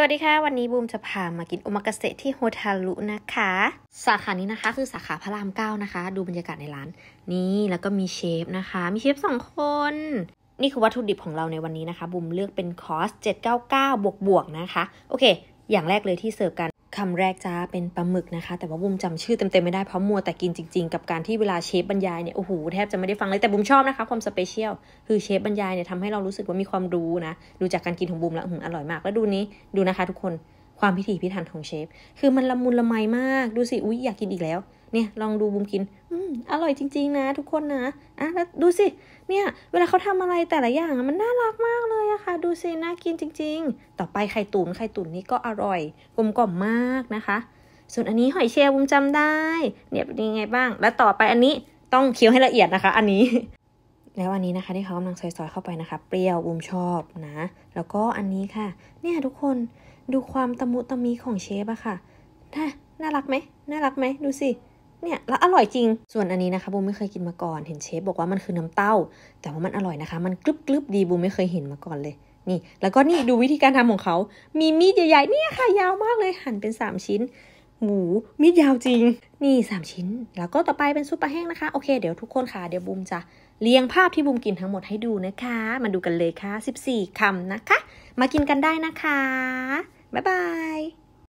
สวัสดีค่ะ วันนี้บูมจะพามากินโอมากาเสที่โฮทาลุนะคะ สาขานี้นะคะคือสาขาพระรามเก้านะคะ ดูบรรยากาศในร้านนี่แล้วก็มีเชฟนะคะมีเชฟสองคน นี่คือวัตถุดิบของเราในวันนี้นะคะ บูมเลือกเป็นคอร์ส799 บวกบวกนะคะ โอเค อย่างแรกเลยที่เสิร์ฟกันคำแรกจ้าเป็นปลาหมึกนะคะแต่ว่าบุมจำชื่อเต็ม ๆ ไม่ได้เพราะมัวแต่กินจริง ๆ กับการที่เวลาเชฟบรรยายเนี่ย โอ้โห แทบจะไม่ได้ฟังเลยแต่บุมชอบนะคะความสเปเชียล คือเชฟบรรยายเนี่ยทำให้เรารู้สึกว่ามีความรู้นะดูจากการกินของบุมแล้วอร่อยมาก แล้วดูนี้ดูนะคะทุกคนความพิถีพิถันของเชฟคือมันละมุนละไมมากดูสิอุ้ยอยากกินอีกแล้วเนี่ยลองดูบุมกิน อืมอร่อยจริงๆนะ ทุกคนนะอ่ะแล้วดูสิ เนี่ย เวลาเขาทำอะไรแต่ละอย่างมันน่ารักมากเลยอะคะ่ะ ดูสิน่ากินจริง ๆ ต่อไปไข่ตุ๋นไข่ตุ๋นนี่ก็อร่อย กลมกล่อมมากนะคะ ส่วนอันนี้หอยเชลล์บุมจำได้ เนี่ยเป็นยังไงบ้าง แล้วต่อไปอันนี้ต้องเคี้ยวให้ละเอียดนะคะ อันนี้ แล้วอันนี้นะคะที่เขากำลังซอย ๆเข้าไปนะคะ เปรี้ยวบุมชอบนะ แล้วก็อันนี้ค่ะ เนี่ย ทุกคนดูความตะมุตะมีของเชฟอะค่ะ น่ารักไหม น่ารักไหม ดูสิเนี่ยแล้วอร่อยจริงส่วนอันนี้นะคะบูมไม่เคยกินมาก่อน เห็นเชฟ บอกว่ามันคือน้ำเต้า แต่ว่ามันอร่อยนะคะมันกรึบกรึบดีบูมไม่เคยเห็นมาก่อนเลย นี่ แล้วก็นี่ดูวิธีการทำของเขา มีมีดใหญ่ๆเนี่ยค่ะยาวมากเลยหั่นเป็น 3 ชิ้นหมูมีดยาวจริงนี่ 3 ชิ้น แล้วก็ต่อไปเป็นซุปปลาแห้งนะคะโอเคเดี๋ยวทุกคนค่ะเดี๋ยวบูมจะเลียงภาพที่บูมกินทั้งหมดให้ดูนะคะมาดูกันเลยค่ะ14 คำนะคะ มากินกันได้นะคะบ๊ายบาย